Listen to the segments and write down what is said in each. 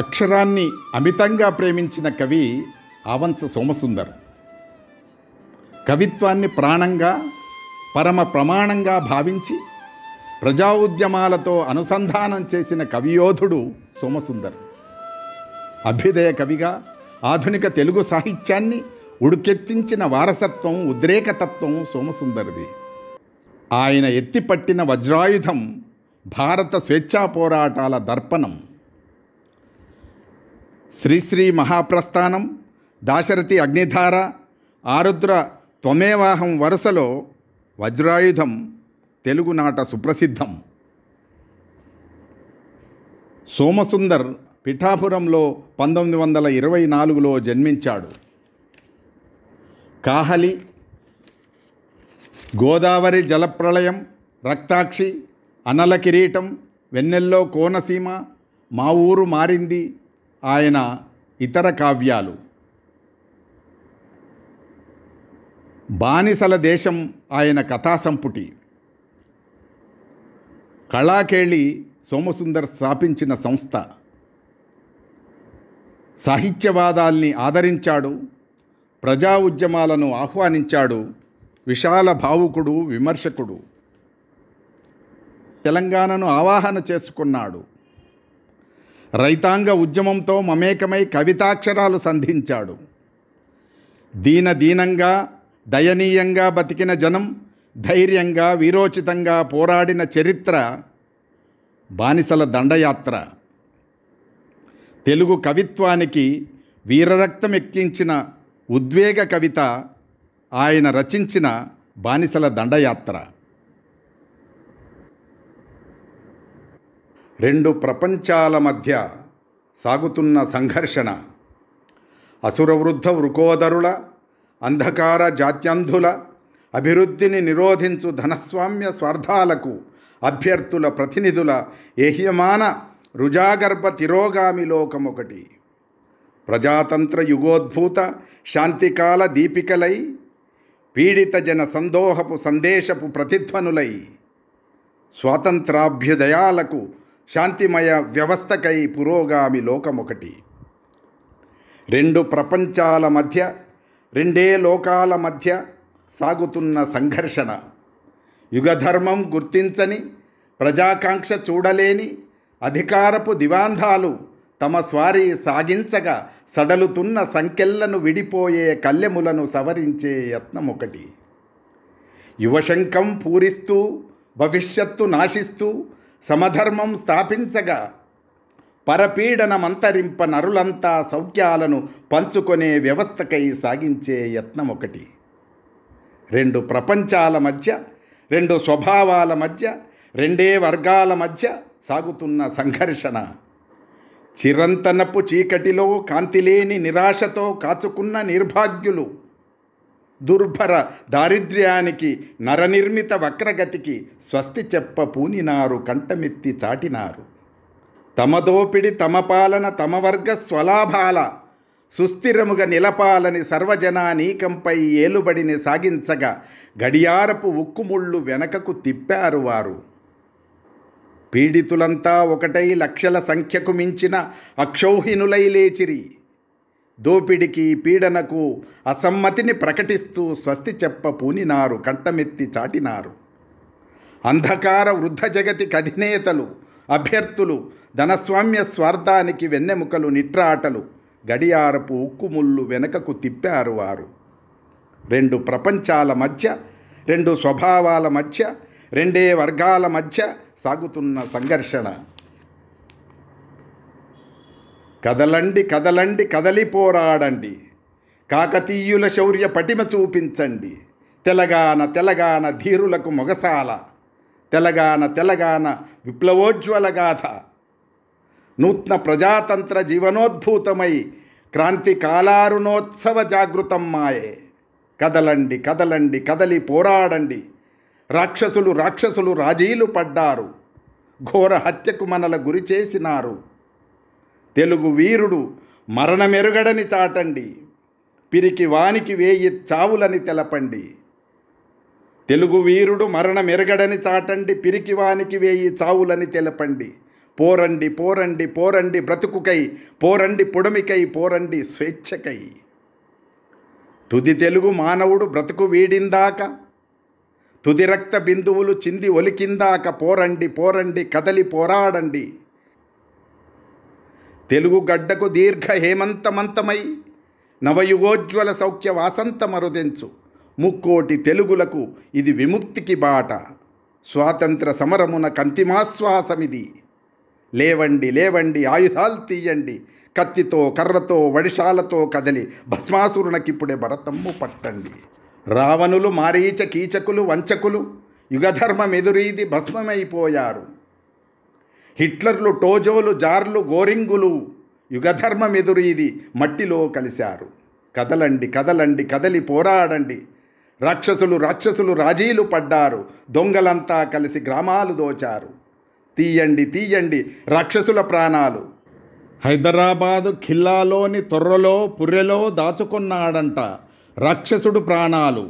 అక్షరాన్ని అమితంగా ప్రేమించిన కవి ఆవంత సోమసుందర్ కవిత్వాన్ని ప్రాణంగా పరమ ప్రమాణంగా భావించి ప్రజా ఉద్యమాలతో అనుసంధానం చేసిన కవియోధుడు సోమసుందర్ అభ్యుదయ కవిగా ఆధునిక తెలుగు సాహిత్యాన్ని ఉడుకెత్తించిన వారసత్వం ఉద్రేకతత్వం సోమసుందర్ది ఆయన ఎత్తిపట్టిన వజ్రాయుధం భారత స్వేచ్ఛా పోరాటాల దర్పణం శ్రీశ్రీ మహాప్రస్థానం దాశరథి అగ్నిధార ఆరుద్ర త్వమేవాహం వరుసలో వజ్రాయుధం తెలుగునాట సుప్రసిద్ధం సోమసుందర్ పిఠాపురంలో పంతొమ్మిది వందల ఇరవై నాలుగులో జన్మించాడు కాహలి గోదావరి జలప్రళయం రక్తాక్షి అనల కిరీటం వెన్నెల్లో కోనసీమ మా ఊరు మారింది ఆయన ఇతర కావ్యాలు బానిసల దేశం ఆయన కథాసంపుటి కళాకేళి సోమసుందర్ స్థాపించిన సంస్థ సాహిత్యవాదాల్ని ఆదరించాడు ప్రజా ఉద్యమాలను ఆహ్వానించాడు విశాల భావుకుడు విమర్శకుడు తెలంగాణను ఆవాహన చేసుకున్నాడు రైతాంగ ఉద్యమంతో మమేకమై కవితాక్షరాలు సంధించాడు దీన దీనంగా దయనీయంగా బతికిన జనం ధైర్యంగా వీరోచితంగా పోరాడిన చరిత్ర బానిసల దండయాత్ర తెలుగు కవిత్వానికి వీరరక్తం ఎక్కించిన ఉద్వేగ కవిత ఆయన రచించిన బానిసల దండయాత్ర రెండు ప్రపంచాల మధ్య సాగుతున్న సంఘర్షణ అసురవృద్ధ వృకోదరుల అంధకార జాత్యంధుల అభివృద్ధిని నిరోధించు ధనస్వామ్య స్వార్థాలకు అభ్యర్థుల ప్రతినిధుల ఏహ్యమాన రుజాగర్భ తిరోగామి లోకమొకటి ప్రజాతంత్ర యుగోద్భూత శాంతికాల దీపికలై పీడిత జన సందోహపు సందేశపు ప్రతిధ్వనులై స్వాతంత్రాభ్యుదయాలకు శాంతిమయ వ్యవస్థకై పురోగామి లోకమొకటి రెండు ప్రపంచాల మధ్య రెండే లోకాల మధ్య సాగుతున్న సంఘర్షణ యుగధర్మం గుర్తించని ప్రజాకాంక్ష చూడలేని అధికారపు దివాంధాలు తమ స్వారీ సాగించగా సడలుతున్న సంఖ్యలను విడిపోయే కల్లెములను సవరించే యత్నం ఒకటి యువశంకం పూరిస్తూ భవిష్యత్తు నాశిస్తూ సమధర్మం స్థాపించగా పరపీడనమంతరింప నరులంతా సౌఖ్యాలను పంచుకొనే వ్యవస్థకై సాగించే యత్నం ఒకటి రెండు ప్రపంచాల మధ్య రెండు స్వభావాల మధ్య రెండే వర్గాల మధ్య సాగుతున్న సంఘర్షణ చిరంతనపు చీకటిలో కాంతిలేని నిరాశతో కాచుకున్న నిర్భాగ్యులు దుర్భర దారిద్ర్యానికి నరనిర్మిత వక్రగతికి స్వస్తి చెప్ప పూనినారు కంటమెత్తి చాటినారు తమ దోపిడి తమ పాలన తమ వర్గ స్వలాభాల సుస్థిరముగా నిలపాలని సర్వజనానీకంపై ఏలుబడిని సాగించగా గడియారపు ఉక్కుముళ్ళు వెనకకు తిప్పారు వారు పీడితులంతా ఒకటై లక్షల సంఖ్యకు మించిన అక్షౌహినులై లేచిరి దోపిడికి పీడనకు అసమ్మతిని ప్రకటిస్తూ స్వస్తి చెప్ప పూనినారు కంటమెత్తి చాటినారు అంధకార వృద్ధ జగతి కధినేతలు అభ్యర్థులు ధనస్వామ్య స్వార్థానికి వెన్నెముకలు నిట్రాటలు గడియారపు ఉక్కుముళ్ళు వెనకకు తిప్పారు వారు రెండు ప్రపంచాల మధ్య రెండు స్వభావాల మధ్య రెండే వర్గాల మధ్య సాగుతున్న సంఘర్షణ కదలండి కదలండి కదలి పోరాడండి కాకతీయుల శౌర్య పటిమ చూపించండి తెలగాన తెలంగాణ ధీరులకు మొగసాల తెలంగాణ తెలంగాణ విప్లవోజ్వల గాథ నూతన ప్రజాతంత్ర జీవనోద్భూతమై క్రాంతి కాలారుణోత్సవ జాగృతమ్మాయే కదలండి కదలండి కదలి పోరాడండి రాక్షసులు రాక్షసులు రాజీలు పడ్డారు ఘోర హత్యకు మనల గురి చేసినారు తెలుగు వీరుడు మరణమెరుగడని చాటండి పిరికి వానికి వేయి చావులని తెలపండి తెలుగు వీరుడు మరణమెరగడని చాటండి పిరికి వానికి వేయి చావులని తెలపండి పోరండి పోరండి పోరండి బ్రతుకుకై పోరండి పొడమికై పోరండి స్వేచ్ఛకై తుది తెలుగు మానవుడు బ్రతుకు వీడిందాక తుది రక్త బిందువులు చింది ఒలికిందాక పోరండి పోరండి కదలి పోరాడండి తెలుగు గడ్డకు దీర్ఘ హేమంతమంతమై నవయుగోజ్వల సౌఖ్య వాసంత మరుదెంచు ముక్కోటి తెలుగులకు ఇది విముక్తికి బాట స్వాతంత్ర సమరమున కంతిమాశ్వాసమిది లేవండి లేవండి ఆయుధాలు తీయండి కత్తితో కర్రతో వడిశాలతో కదలి భస్మాసురునకిప్పుడే భరతమ్ము పట్టండి రావణులు మారీచ కీచకులు వంచకులు ఎదురీది భస్మమైపోయారు హిట్లర్లు టోజోలు జార్లు గోరింగులు యుగధర్మం ఎదురు ఇది మట్టిలో కలిశారు కదలండి కదలండి కదలి పోరాడండి రాక్షసులు రాక్షసులు రాజీలు పడ్డారు దొంగలంతా కలిసి గ్రామాలు దోచారు తీయండి తీయండి రాక్షసుల ప్రాణాలు హైదరాబాదు ఖిల్లాలోని తొర్రలో పుర్రెలో దాచుకున్నాడంట రాక్షసుడు ప్రాణాలు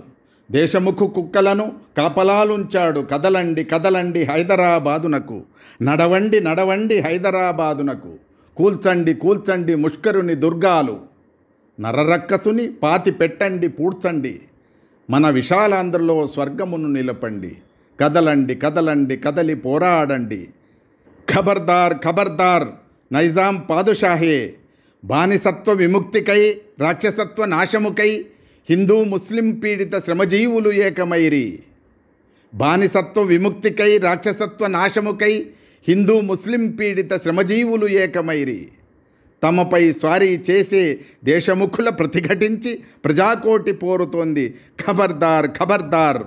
దేశముఖు కుక్కలను కాపలాలుంచాడు కదలండి కదలండి హైదరాబాదునకు నడవండి నడవండి హైదరాబాదునకు కూల్చండి కూల్చండి ముష్కరుని దుర్గాలు నరరక్కసుని పాతి పెట్టండి పూడ్చండి మన విశాలాంధ్రలో స్వర్గమును నిలపండి కదలండి కదలండి కదలి పోరాడండి ఖబర్దార్ ఖబర్దార్ నైజాం పాదుషాహే బానిసత్వ విముక్తికై రాక్షసత్వ నాశముకై హిందూ ముస్లిం పీడిత శ్రమజీవులు ఏకమైరి బానిసత్వ విముక్తికై రాక్షసత్వ నాశముకై హిందూ ముస్లిం పీడిత శ్రమజీవులు ఏకమైరి తమపై స్వారీ చేసే దేశముఖుల ప్రతిఘటించి ప్రజాకోటి పోరుతోంది ఖబర్దార్ ఖబర్దార్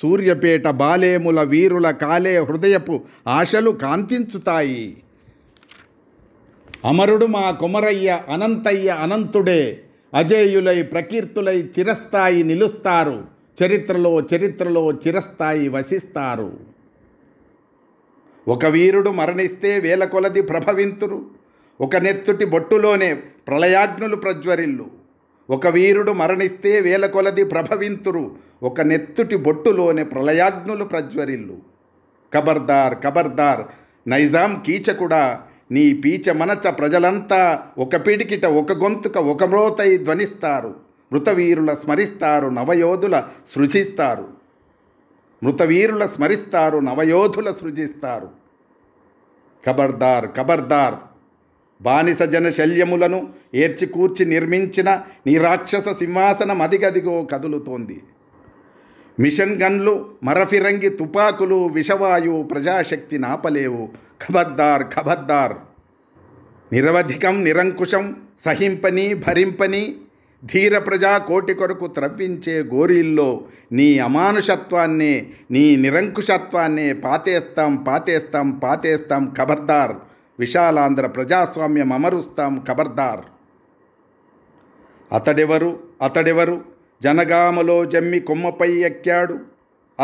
సూర్యపేట బాలేముల వీరుల కాలే హృదయపు ఆశలు కాంతించుతాయి అమరుడు మా కొమరయ్య అనంతయ్య అనంతుడే అజేయులై ప్రకీర్తులై చిరస్థాయి నిలుస్తారు చరిత్రలో చరిత్రలో చిరస్థాయి వసిస్తారు ఒక వీరుడు మరణిస్తే వేల కొలది ప్రభవింతురు ఒక నెత్తుటి బొట్టులోనే ప్రళయాజ్ఞులు ప్రజ్వరిల్లు ఒక వీరుడు మరణిస్తే వేల కొలది ప్రభవింతురు ఒక నెత్తుటి బొట్టులోనే ప్రళయాజ్ఞులు ప్రజ్వరిల్లు కబర్దార్ కబర్దార్ నైజాం కీచకుడా నీ పీచ మనచ ప్రజలంతా ఒక పిడికిట ఒక గొంతుక ఒక మ్రోతై ధ్వనిస్తారు మృతవీరుల స్మరిస్తారు నవయోధుల సృజిస్తారు మృతవీరుల స్మరిస్తారు నవయోధుల సృజిస్తారు కబర్దార్ కబర్దార్ బానిస జన శల్యములను ఏర్చికూర్చి నిర్మించిన నీ రాక్షస సింహాసనం అదిగదిగో కదులుతోంది మిషన్ గన్లు మరఫిరంగి తుపాకులు విషవాయు ప్రజాశక్తి నాపలేవు ఖబర్దార్ ఖబర్దార్ నిరవధికం నిరంకుశం సహింపని భరింపని ధీర ప్రజా కోటి కొరకు త్రవ్వించే గోరీల్లో నీ అమానుషత్వాన్నే నీ నిరంకుశత్వాన్నే పాతేస్తాం పాతేస్తాం పాతేస్తాం ఖబర్దార్ విశాలాంధ్ర ప్రజాస్వామ్యం అమరుస్తాం ఖబర్దార్ అతడెవరు అతడెవరు జనగామలో జమ్మి కొమ్మపై ఎక్కాడు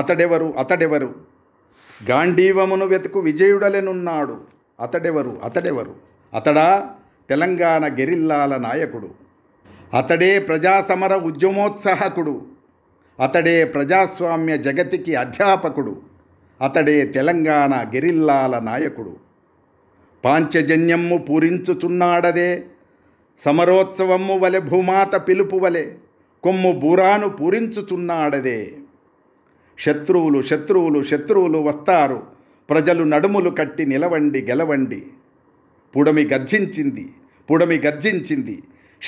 అతడెవరు అతడెవరు గాంధీవమును వెతుకు విజయుడలెనున్నాడు అతడెవరు అతడెవరు అతడా తెలంగాణ గెరిల్లాల నాయకుడు అతడే ప్రజాసమర ఉద్యమోత్సాహకుడు అతడే ప్రజాస్వామ్య జగతికి అధ్యాపకుడు అతడే తెలంగాణ గెరిల్లాల నాయకుడు పాంచజన్యమ్ము పూరించుచున్నాడదే సమరోత్సవము వలె భూమాత పిలుపు వలె కొమ్ము బూరాను పూరించుచున్నాడదే శత్రువులు శత్రువులు శత్రువులు వస్తారు ప్రజలు నడుములు కట్టి నిలవండి గెలవండి పుడమి గర్జించింది పుడమి గర్జించింది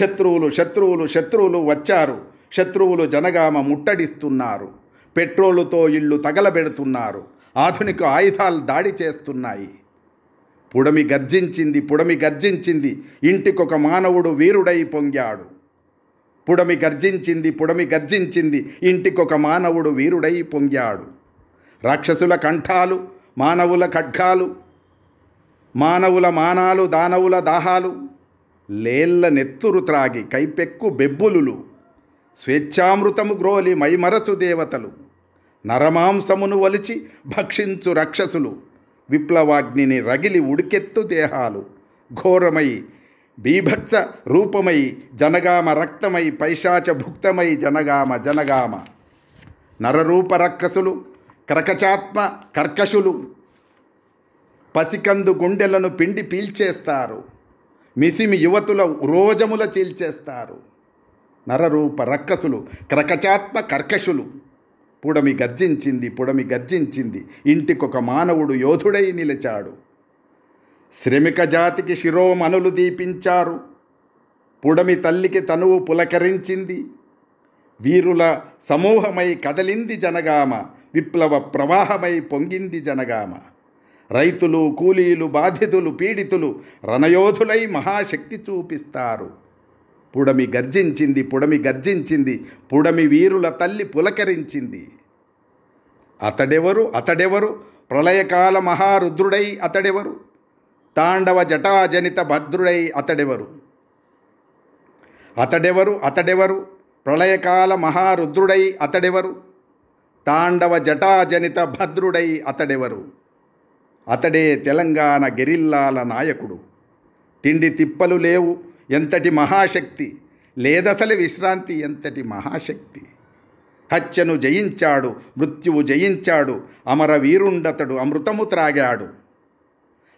శత్రువులు శత్రువులు శత్రువులు వచ్చారు శత్రువులు జనగామ ముట్టడిస్తున్నారు పెట్రోలుతో ఇళ్ళు తగలబెడుతున్నారు ఆధునిక ఆయుధాలు దాడి చేస్తున్నాయి పుడమి గర్జించింది పుడమి గర్జించింది ఇంటికొక మానవుడు వీరుడై పొంగాడు పుడమి గర్జించింది పుడమి గర్జించింది ఇంటికొక మానవుడు వీరుడై పొంగాడు రాక్షసుల కంఠాలు మానవుల ఖడ్గాలు మానవుల మానాలు దానవుల దాహాలు లేళ్ల నెత్తురు త్రాగి కైపెక్కు బెబ్బులులు స్వేచ్ఛామృతము గ్రోలి మైమరచు దేవతలు నరమాంసమును ఒలిచి భక్షించు రాక్షసులు విప్లవాగ్నిని రగిలి ఉడికెత్తు దేహాలు ఘోరమై బీభత్స రూపమై జనగామ రక్తమై పైశాచ భుక్తమై జనగామ జనగామ నరరూప రక్కసులు క్రకచాత్మ కర్కశులు పసికందు గుండెలను పిండి పీల్చేస్తారు మిసిమి యువతుల రోజముల చీల్చేస్తారు నరరూప రక్కసులు క్రకచాత్మ కర్కశులు పుడమి గర్జించింది పుడమి గర్జించింది ఇంటికొక మానవుడు యోధుడై నిలిచాడు శ్రమిక జాతికి శిరోమణులు దీపించారు పుడమి తల్లికి తనువు పులకరించింది వీరుల సమూహమై కదలింది జనగామ విప్లవ ప్రవాహమై పొంగింది జనగామ రైతులు కూలీలు బాధితులు పీడితులు రణయోధులై మహాశక్తి చూపిస్తారు పుడమి గర్జించింది పుడమి గర్జించింది పుడమి వీరుల తల్లి పులకరించింది అతడెవరు అతడెవరు ప్రళయకాల మహారుద్రుడై అతడెవరు తాండవ జటాజనిత భద్రుడై అతడెవరు అతడెవరు అతడెవరు ప్రళయకాల మహారుద్రుడై అతడెవరు తాండవ జటాజనిత భద్రుడై అతడెవరు అతడే తెలంగాణ గెరిల్లాల నాయకుడు తిండి తిప్పలు లేవు ఎంతటి మహాశక్తి లేదసలి విశ్రాంతి ఎంతటి మహాశక్తి హత్యను జయించాడు మృత్యువు జయించాడు అమరవీరుండతడు అమృతము త్రాగాడు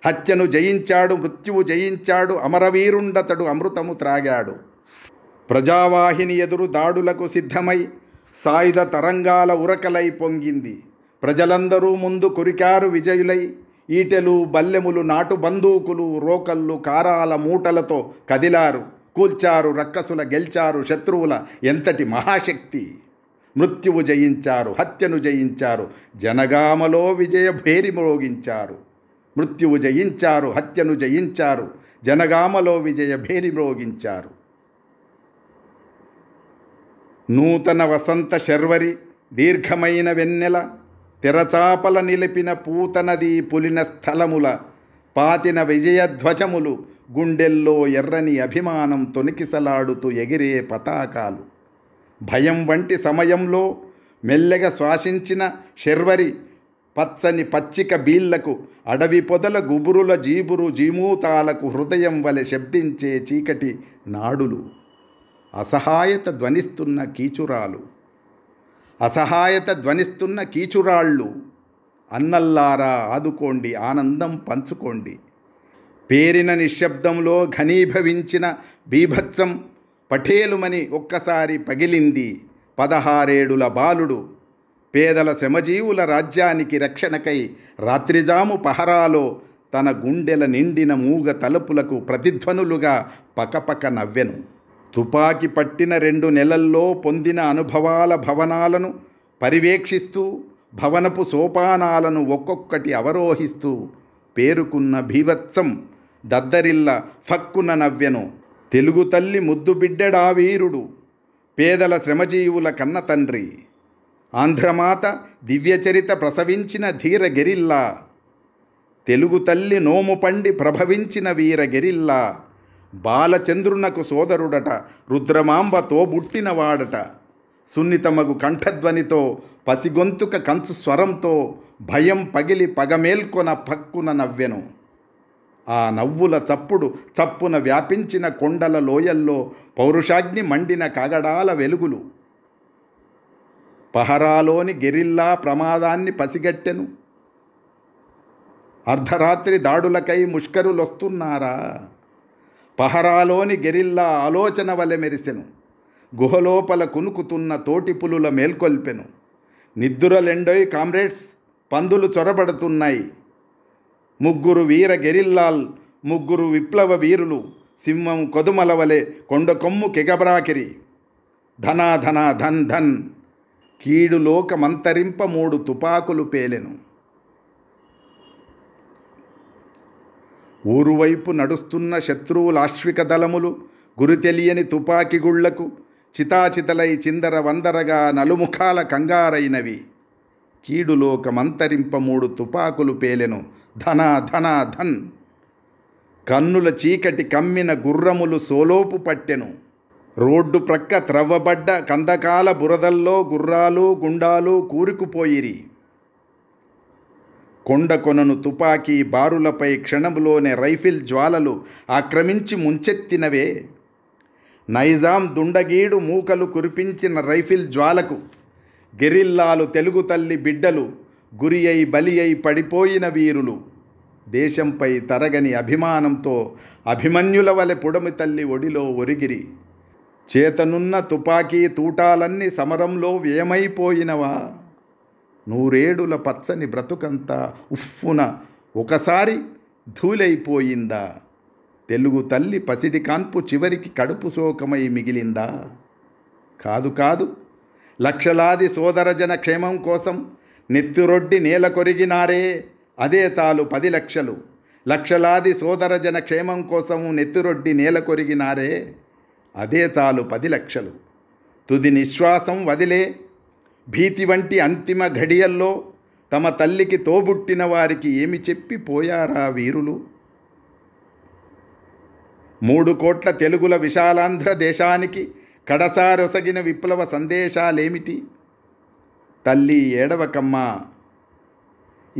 హత్యను జయించాడు మృత్యువు జయించాడు అమరవీరుండతడు అమృతము త్రాగాడు ప్రజావాహిని ఎదురు దాడులకు సిద్ధమై సాయుధ తరంగాల ఉరకలై పొంగింది ప్రజలందరూ ముందు కురికారు విజయులై ఈటెలు బల్లెములు నాటు బందూకులు రోకళ్ళు కారాల మూటలతో కదిలారు కూల్చారు రక్కసుల గెల్చారు శత్రువుల ఎంతటి మహాశక్తి మృత్యువు జయించారు హత్యను జయించారు జనగామలో విజయ భేరి మోగించారు మృత్యువు జయించారు హత్యను జయించారు జనగామలో విజయ భేరి మ్రోగించారు నూతన వసంత శర్వరి దీర్ఘమైన వెన్నెల తెరచాపల నిలిపిన పూతనది పులిన స్థలముల పాతిన విజయధ్వజములు గుండెల్లో ఎర్రని అభిమానం తొనికిసలాడుతూ ఎగిరే పతాకాలు భయం వంటి సమయంలో మెల్లెగా శ్వాసించిన శర్వరి పచ్చని పచ్చిక బీళ్లకు అడవి పొదల గుబురుల జీబురు జీమూతాలకు హృదయం వలె శబ్దించే చీకటి నాడులు అసహాయత ధ్వనిస్తున్న కీచురాలు అసహాయత ధ్వనిస్తున్న కీచురాళ్ళు అన్నల్లారా ఆదుకోండి ఆనందం పంచుకోండి పేరిన నిశ్శబ్దంలో ఘనీభవించిన బీభత్సం పఠేలుమని ఒక్కసారి పగిలింది పదహారేడుల బాలుడు పేదల శ్రమజీవుల రాజ్యానికి రక్షణకై రాత్రిజాము పహరాలో తన గుండెల నిండిన మూగ తలుపులకు ప్రతిధ్వనులుగా పకపక నవ్వెను తుపాకి పట్టిన రెండు నెలల్లో పొందిన అనుభవాల భవనాలను పరివేక్షిస్తూ భవనపు సోపానాలను ఒక్కొక్కటి అవరోహిస్తూ పేరుకున్న భీవత్సం దద్దరిల్ల ఫక్కున నవ్వెను తెలుగు తల్లి ముద్దు బిడ్డడా వీరుడు పేదల శ్రమజీవుల కన్న తండ్రి ఆంధ్రమాత దివ్యచరిత ప్రసవించిన ధీర గెరిల్లా తెలుగు తల్లి నోము పండి ప్రభవించిన వీర గెరిల్లా బాలచంద్రునకు సోదరుడట రుద్రమాంబ వాడట సున్నితమగు కంఠధ్వనితో పసిగొంతుక కంచు స్వరంతో భయం పగిలి పగమేల్కొన పక్కున నవ్వెను ఆ నవ్వుల చప్పుడు చప్పున వ్యాపించిన కొండల లోయల్లో పౌరుషాగ్ని మండిన కాగడాల వెలుగులు పహరాలోని గెరిల్లా ప్రమాదాన్ని పసిగట్టెను అర్ధరాత్రి దాడులకై ముష్కరులొస్తున్నారా పహరాలోని గెరిల్లా ఆలోచన వలె మెరిసెను గుహలోపల కునుకుతున్న తోటి పులుల మేల్కొల్పెను నిద్దురలెండోయ్ కామ్రేడ్స్ పందులు చొరబడుతున్నాయి ముగ్గురు వీర గెరిల్లాల్ ముగ్గురు విప్లవ వీరులు సింహం కొదుమల వలె కొండ కొమ్ము కెగబ్రాకిరి ధనా ధన ధన్ ధన్ కీడు లోకమంతరింప మూడు తుపాకులు పేలెను ఊరువైపు నడుస్తున్న శత్రువులాశ్విక దళములు గురి తెలియని తుపాకిగుళ్లకు చితాచితలై చిందర వందరగా నలుముఖాల కంగారైనవి కీడులోకమంతరింప మూడు తుపాకులు పేలెను ధన ధన ధన్ కన్నుల చీకటి కమ్మిన గుర్రములు సోలోపు పట్టెను రోడ్డు ప్రక్క త్రవ్వబడ్డ కందకాల బురదల్లో గుర్రాలు గుండాలు కూరుకుపోయిరి కొండ కొనను తుపాకీ బారులపై క్షణంలోనే రైఫిల్ జ్వాలలు ఆక్రమించి ముంచెత్తినవే నైజాం దుండగీడు మూకలు కురిపించిన రైఫిల్ జ్వాలకు గెరిల్లాలు తెలుగు తల్లి బిడ్డలు గురి అయి బలి అయి పడిపోయిన వీరులు దేశంపై తరగని అభిమానంతో అభిమన్యుల వలె పుడమి తల్లి ఒడిలో ఒరిగిరి చేతనున్న తుపాకీ తూటాలన్నీ సమరంలో వ్యయమైపోయినవా నూరేడుల పచ్చని బ్రతుకంతా ఉఫ్ఫున ఒకసారి ధూలైపోయిందా తెలుగు తల్లి పసిడి కాన్పు చివరికి కడుపు శోకమై మిగిలిందా కాదు కాదు లక్షలాది సోదరజన క్షేమం కోసం నెత్తురొడ్డి నేల కొరిగినారే అదే చాలు పది లక్షలు లక్షలాది సోదరజన క్షేమం కోసం నెత్తురొడ్డి నేల కొరిగినారే అదే చాలు పది లక్షలు తుది నిశ్వాసం వదిలే భీతి వంటి అంతిమ ఘడియల్లో తమ తల్లికి తోబుట్టిన వారికి ఏమి చెప్పి పోయారా వీరులు మూడు కోట్ల తెలుగుల విశాలాంధ్ర దేశానికి కడసారొసగిన విప్లవ సందేశాలేమిటి తల్లి ఏడవకమ్మ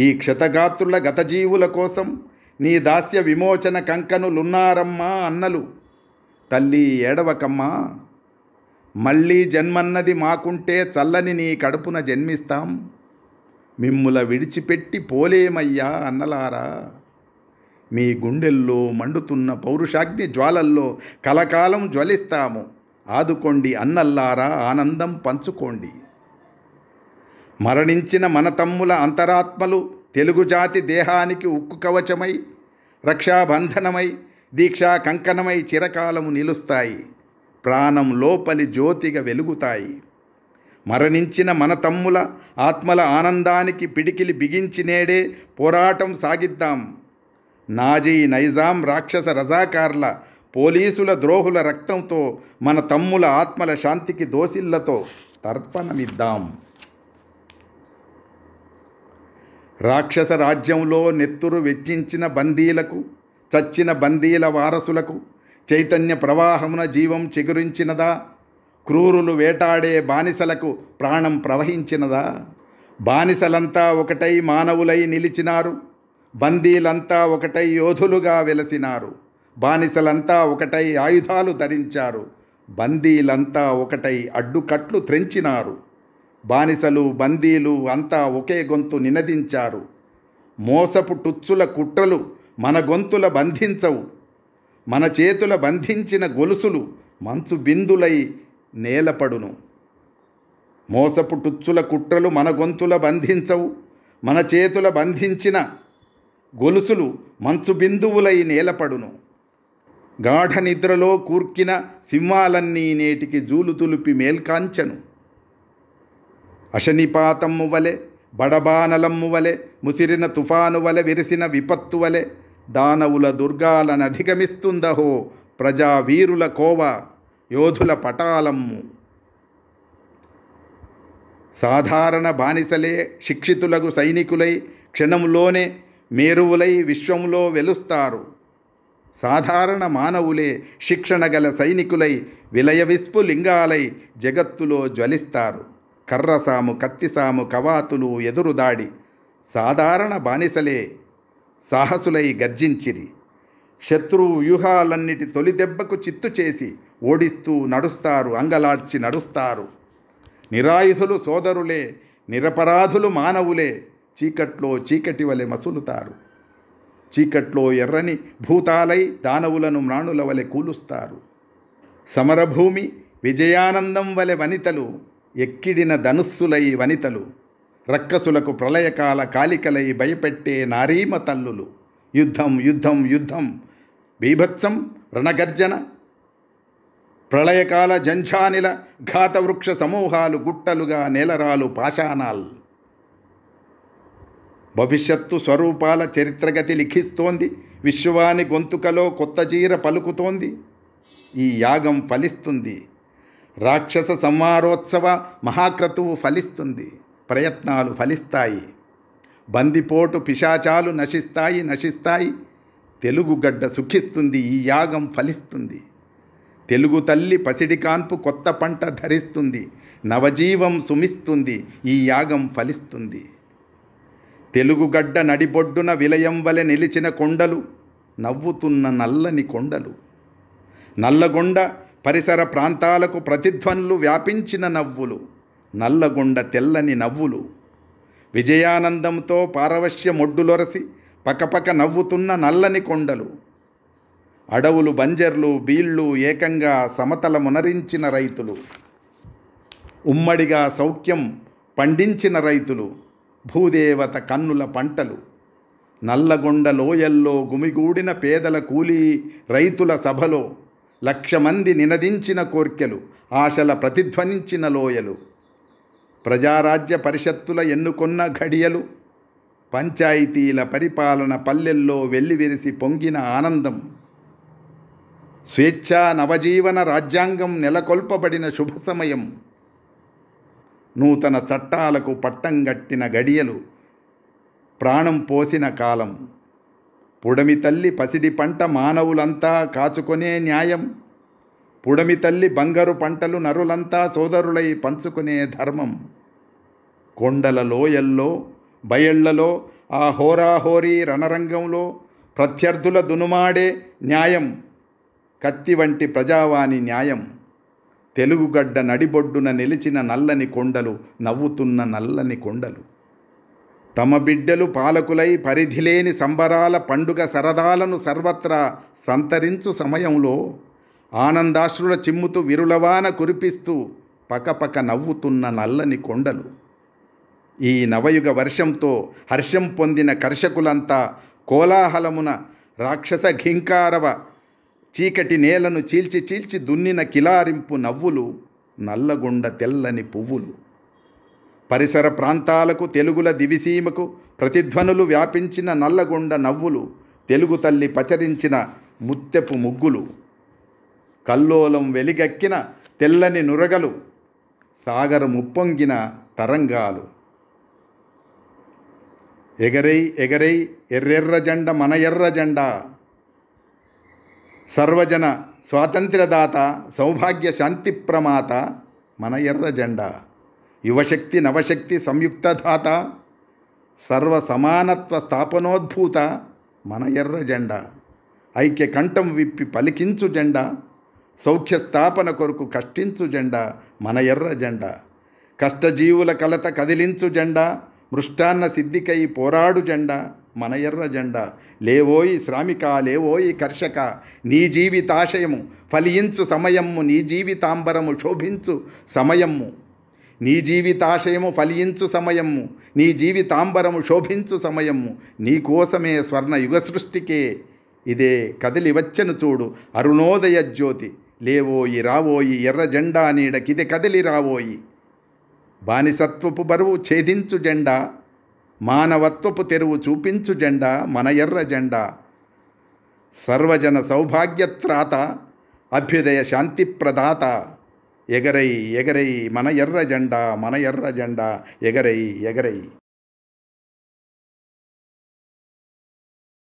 ఈ క్షతగాత్రుల గతజీవుల కోసం నీ దాస్య విమోచన కంకనులున్నారమ్మా అన్నలు తల్లి ఏడవకమ్మా మళ్ళీ జన్మన్నది మాకుంటే చల్లని నీ కడుపున జన్మిస్తాం మిమ్ముల విడిచిపెట్టి పోలేమయ్యా అన్నలారా మీ గుండెల్లో మండుతున్న పౌరుషాగ్ని జ్వాలల్లో కలకాలం జ్వలిస్తాము ఆదుకోండి అన్నల్లారా ఆనందం పంచుకోండి మరణించిన మన తమ్ముల అంతరాత్మలు తెలుగు జాతి దేహానికి ఉక్కు కవచమై రక్షాబంధనమై దీక్ష కంకణమై చిరకాలము నిలుస్తాయి ప్రాణం లోపలి జ్యోతిగా వెలుగుతాయి మరణించిన మన తమ్ముల ఆత్మల ఆనందానికి పిడికిలి బిగించి నేడే పోరాటం సాగిద్దాం నాజీ నైజాం రాక్షస రజాకార్ల పోలీసుల ద్రోహుల రక్తంతో మన తమ్ముల ఆత్మల శాంతికి దోసిళ్లతో తర్పణమిద్దాం రాక్షస రాజ్యంలో నెత్తురు వెచ్చించిన బందీలకు చచ్చిన బందీల వారసులకు చైతన్య ప్రవాహమున జీవం చిగురించినదా క్రూరులు వేటాడే బానిసలకు ప్రాణం ప్రవహించినదా బానిసలంతా ఒకటై మానవులై నిలిచినారు బందీలంతా ఒకటై యోధులుగా వెలసినారు బానిసలంతా ఒకటై ఆయుధాలు ధరించారు బందీలంతా ఒకటై అడ్డుకట్లు త్రెంచినారు బానిసలు బందీలు అంతా ఒకే గొంతు నినదించారు మోసపు టుచ్చుల కుట్రలు మన గొంతుల బంధించవు మన చేతుల బంధించిన గొలుసులు మంచు బిందులై నేలపడును మోసపు టుచ్చుల కుట్రలు మన గొంతుల బంధించవు మన చేతుల బంధించిన గొలుసులు మంచు బిందువులై నేలపడును గాఢ నిద్రలో కూర్కిన సింహాలన్నీ నేటికి జూలు తులిపి మేల్కాంచను అశనిపాతమ్ము వలె బడబానలమ్ము వలె ముసిరిన తుఫాను వలె విరిసిన విపత్తు వలె దానవుల దుర్గాలను అధిగమిస్తుందహో ప్రజావీరుల కోవ యోధుల పటాలమ్ము సాధారణ బానిసలే శిక్షితులకు సైనికులై క్షణంలోనే మేరువులై విశ్వంలో వెలుస్తారు సాధారణ మానవులే శిక్షణ గల సైనికులై విస్పు లింగాలై జగత్తులో జ్వలిస్తారు కర్రసాము కత్తిసాము కవాతులు ఎదురుదాడి సాధారణ బానిసలే సాహసులై గర్జించిరి శత్రు వ్యూహాలన్నిటి తొలి దెబ్బకు చిత్తు చేసి ఓడిస్తూ నడుస్తారు అంగలార్చి నడుస్తారు నిరాయుధులు సోదరులే నిరపరాధులు మానవులే చీకట్లో చీకటి వలె మసులుతారు చీకట్లో ఎర్రని భూతాలై దానవులను మ్రాణుల వలె కూలుస్తారు సమరభూమి విజయానందం వలె వనితలు ఎక్కిడిన ధనుస్సులై వనితలు రక్కసులకు ప్రళయకాల కాలికలై భయపెట్టే నారీమ తల్లులు యుద్ధం యుద్ధం యుద్ధం బీభత్సం రణగర్జన ప్రళయకాల జంఛానిల ఘాతవృక్ష సమూహాలు గుట్టలుగా నేలరాలు పాషాణాల్ భవిష్యత్తు స్వరూపాల చరిత్రగతి లిఖిస్తోంది విశ్వాని గొంతుకలో కొత్త చీర పలుకుతోంది ఈ యాగం ఫలిస్తుంది రాక్షస సంహారోత్సవ మహాక్రతువు ఫలిస్తుంది ప్రయత్నాలు ఫలిస్తాయి బందిపోటు పిశాచాలు నశిస్తాయి నశిస్తాయి తెలుగుగడ్డ సుఖిస్తుంది ఈ యాగం ఫలిస్తుంది తెలుగు తల్లి పసిడి కాన్పు కొత్త పంట ధరిస్తుంది నవజీవం సుమిస్తుంది ఈ యాగం ఫలిస్తుంది తెలుగుగడ్డ నడిబొడ్డున విలయం వలె నిలిచిన కొండలు నవ్వుతున్న నల్లని కొండలు నల్లగొండ పరిసర ప్రాంతాలకు ప్రతిధ్వన్లు వ్యాపించిన నవ్వులు నల్లగుండ తెల్లని నవ్వులు విజయానందంతో పారవశ్య మొడ్డులొరసి పకపక నవ్వుతున్న నల్లని కొండలు అడవులు బంజర్లు బీళ్ళు ఏకంగా సమతలమునరించిన రైతులు ఉమ్మడిగా సౌఖ్యం పండించిన రైతులు భూదేవత కన్నుల పంటలు నల్లగొండ లోయల్లో గుమిగూడిన పేదల కూలీ రైతుల సభలో లక్ష మంది నినదించిన కోర్కెలు ఆశల ప్రతిధ్వనించిన లోయలు ప్రజారాజ్య పరిషత్తుల ఎన్నుకున్న ఘడియలు పంచాయతీల పరిపాలన పల్లెల్లో వెల్లివిరిసి పొంగిన ఆనందం స్వేచ్ఛా నవజీవన రాజ్యాంగం నెలకొల్పబడిన శుభ సమయం నూతన చట్టాలకు పట్టం గట్టిన గడియలు ప్రాణం పోసిన కాలం పుడమి తల్లి పసిడి పంట మానవులంతా కాచుకొనే న్యాయం పుడమి తల్లి బంగారు పంటలు నరులంతా సోదరులై పంచుకునే ధర్మం కొండల లోయల్లో బయళ్లలో ఆ హోరాహోరీ రణరంగంలో ప్రత్యర్థుల దునుమాడే న్యాయం కత్తి వంటి ప్రజావాణి న్యాయం తెలుగుగడ్డ నడిబొడ్డున నిలిచిన నల్లని కొండలు నవ్వుతున్న నల్లని కొండలు తమ బిడ్డలు పాలకులై పరిధిలేని సంబరాల పండుగ సరదాలను సర్వత్రా సంతరించు సమయంలో ఆనందాశ్రుల చిమ్ముతూ విరులవాన కురిపిస్తూ పకపక నవ్వుతున్న నల్లని కొండలు ఈ నవయుగ వర్షంతో హర్షం పొందిన కర్షకులంతా కోలాహలమున రాక్షస ఘింకారవ చీకటి నేలను చీల్చి చీల్చి దున్నిన కిలారింపు నవ్వులు నల్లగొండ తెల్లని పువ్వులు పరిసర ప్రాంతాలకు తెలుగుల దివిసీమకు ప్రతిధ్వనులు వ్యాపించిన నల్లగొండ నవ్వులు తెలుగు తల్లి పచరించిన ముత్తెపు ముగ్గులు కల్లోలం వెలిగక్కిన తెల్లని నురగలు సాగర ముప్పొంగిన తరంగాలు ఎగరై ఎగరై ఎర్రెర్ర జెండ మన ఎర్ర జెండ సర్వజన స్వాతంత్ర్యదాత సౌభాగ్య శాంతి ప్రమాత మన ఎర్ర జెండ యువశక్తి నవశక్తి సంయుక్తదాత సర్వ సమానత్వ స్థాపనోద్భూత మన ఎర్ర జెండా ఐక్య కంఠం విప్పి పలికించు జెండా సౌఖ్య స్థాపన కొరకు కష్టించు జెండా మన ఎర్ర జెండా కష్టజీవుల కలత కదిలించు జెండా మృష్టాన్న సిద్ధికై పోరాడు జెండా మన ఎర్ర జెండా లేవోయి శ్రామిక లేవోయి కర్షక నీ జీవితాశయము ఫలించు సమయము నీ జీవితాంబరము శోభించు సమయము నీ జీవితాశయము ఫలించు సమయము నీ జీవితాంబరము శోభించు సమయము నీకోసమే స్వర్ణ యుగ సృష్టికే ఇదే కదిలి వచ్చెను చూడు అరుణోదయ జ్యోతి లేవోయి రావోయి ఎర్ర జెండా నీడకిది కదిలి రావోయి బానిసత్వపు బరువు ఛేదించు జెండా మానవత్వపు తెరువు చూపించు జెండా మన ఎర్ర జెండా సర్వజన సౌభాగ్యత్రాత అభ్యుదయ శాంతి ప్రదాత ఎగరై ఎగరై మన ఎర్ర జెండా మన ఎర్ర జెండా ఎగరై ఎగరై